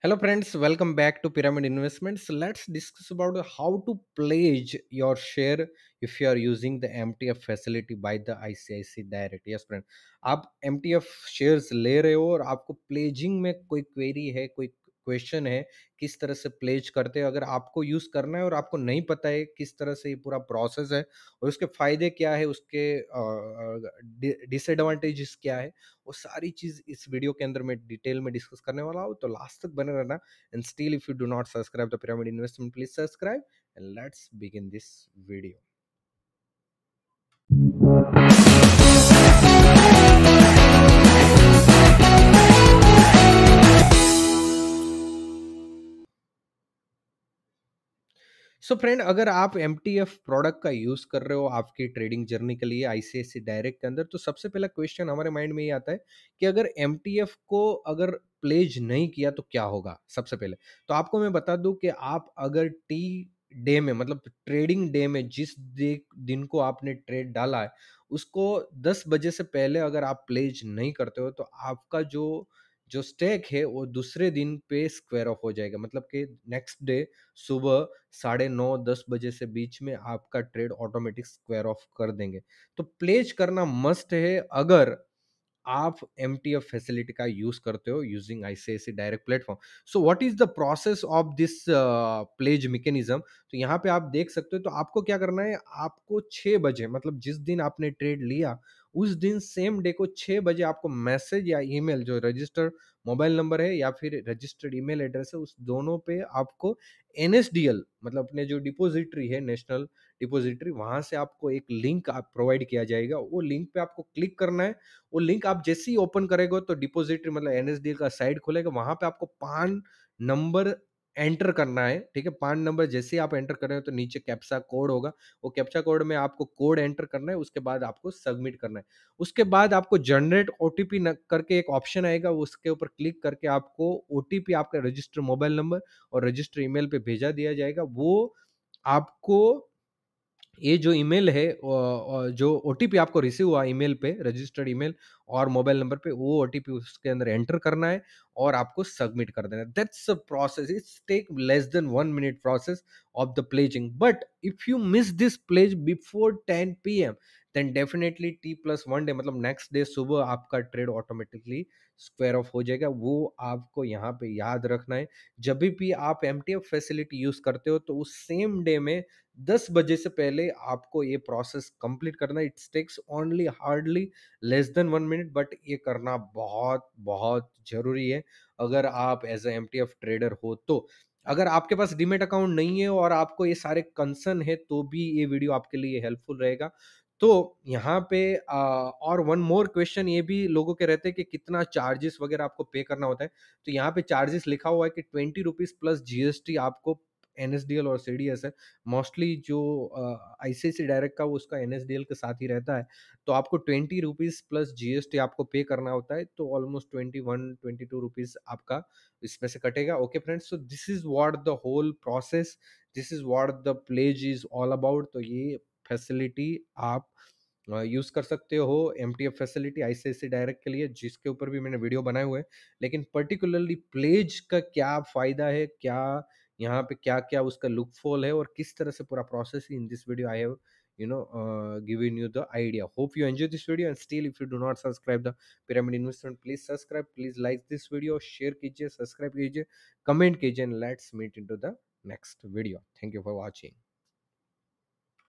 Hello friends, welcome back to Pyramid Investments. Let's discuss about how to pledge your share if you are using the MTF facility by the ICIC direct. Yes friend, up MTF shares ले or हो pledging make quick query hey quick question है किस तरह से pledge करते हैं अगर आपको यूज़ करना है और आपको नहीं पता है किस तरह से ये पूरा प्रोसेस है और उसके फ़ायदे क्या है उसके डिसएडवांटेजेस क्या है वो सारी चीज़ इस वीडियो के अंदर में डिटेल में डिस्कस करने वाला हूँ तो लास्ट तक बने रहना and still if you do not subscribe the Pyramid Investment please subscribe and let's begin this video so friend अगर आप एम प्रोडक्ट का यूज़ कर रहे हो आपकी ट्रेडिंग जर्नी के लिए आईसीआईसी डायरेक्ट के अंदर तो सबसे पहला क्वेश्चन हमारे माइंड में ये आता है कि अगर एम को अगर प्लेज नहीं किया तो क्या होगा सबसे पहले तो आपको मैं बता दूं कि आप अगर टी डे में मतलब ट्रेडिंग डे में जिस दिन को आपने ट्रेड डाला है उसको दस बजे से पहले अगर आप प्लेज नहीं करते हो तो आपका जो जो स्टेक है वो दूसरे दिन पे स्क्वायर ऑफ हो जाएगा मतलब कि नेक्स्ट डे सुबह साढ़े नौ दस बजे से बीच में आपका ट्रेड ऑटोमेटिक स्क्वायर ऑफ कर देंगे तो प्लेज करना मस्ट है अगर आप एम टी एफ फैसिलिटी का यूज करते हो using ICICI direct platform so what is the process of this pledge mechanism तो यहाँ पे आप देख सकते हो तो आपको क्या करना है आपको छः बजे मतलब जिस दिन आपने ट्रेड लिया उस दिन सेम डे को छः बजे आपको मैसेज या ईमेल जो रजिस्टर मोबाइल नंबर है या फिर रजिस्टर्ड ईमेल एड्रेस है उस दोनों पे आपको एन मतलब अपने जो डिपोजिटरी है नेशनल डिपोजिटरी वहाँ से आपको एक लिंक आप प्रोवाइड किया जाएगा वो लिंक पे आपको क्लिक करना है वो लिंक आप जैसे ही ओपन करेगा तो डिपोजिटरी मतलब एन का साइट खुलेगा वहाँ पे आपको पान नंबर एंटर करना है ठीक है पान नंबर जैसे ही आप एंटर कर रहे हो तो नीचे कैप्सा कोड होगा वो कैप्सा कोड में आपको कोड एंटर करना है उसके बाद आपको सबमिट करना है उसके बाद आपको जनरेट ओ करके एक ऑप्शन आएगा उसके ऊपर क्लिक करके आपको ओ आपका रजिस्टर मोबाइल नंबर और रजिस्टर ईमेल पे भेजा दिया जाएगा वो आपको ये जो ईमेल है जो ओ आपको रिसीव हुआ ईमेल पे रजिस्टर्ड ईमेल और मोबाइल नंबर पे वो ओ उसके अंदर एंटर करना है और आपको सबमिट कर देना है that's a process it's take less than one minute process of the pledging but if you miss this pledge before ten P M then definitely T plus one day मतलब next day सुबह आपका trade automatically square of हो जाएगा वो आपको यहाँ पे याद रखना है जब भी आप M T F facility use करते हो तो उस सेम डे में दस बजे से पहले आपको ये प्रोसेस कंप्लीट करना it's takes only hardly less than one minute but ये करना बहुत बहुत ज़रूरी है अगर आप एज ए एम ट्रेडर हो तो अगर आपके पास डीमेट अकाउंट नहीं है और आपको ये सारे कंसर्न है तो भी ये वीडियो आपके लिए हेल्पफुल रहेगा तो यहाँ पे आ, और वन मोर क्वेश्चन ये भी लोगों के रहते हैं कि कितना चार्जेस वगैरह आपको पे करना होता है तो यहाँ पे चार्जेस लिखा हुआ है कि ट्वेंटी रुपीज़ प्लस जीएसटी आपको एनएसडीएल और सी डी है मोस्टली जो आईसीआईसी डायरेक्ट का वो उसका एनएसडीएल के साथ ही रहता है तो आपको ट्वेंटी रुपीज़ प्लस जीएसटी आपको पे करना होता है तो almost twenty one twenty two rupees आपका इसमें से कटेगा okay friends so this is what the whole process this is what the pledge is all about तो ये फैसिलिटी आप यूज़ कर सकते हो M T F facility I C I C direct के लिए जिसके ऊपर भी मैंने वीडियो बनाए हुए हैं लेकिन पर्टिकुलरली प्लेज का क्या फ़ायदा है क्या यहाँ पे क्या क्या उसका लुक फॉल है और किस तरह से पूरा process in this video I have you know given you the idea hope you enjoy this video and still if you do not subscribe the Pyramid Investment please subscribe please like this video share कीजिए subscribe कीजिए comment कीजिए and let's meet in to the next video thank you for watching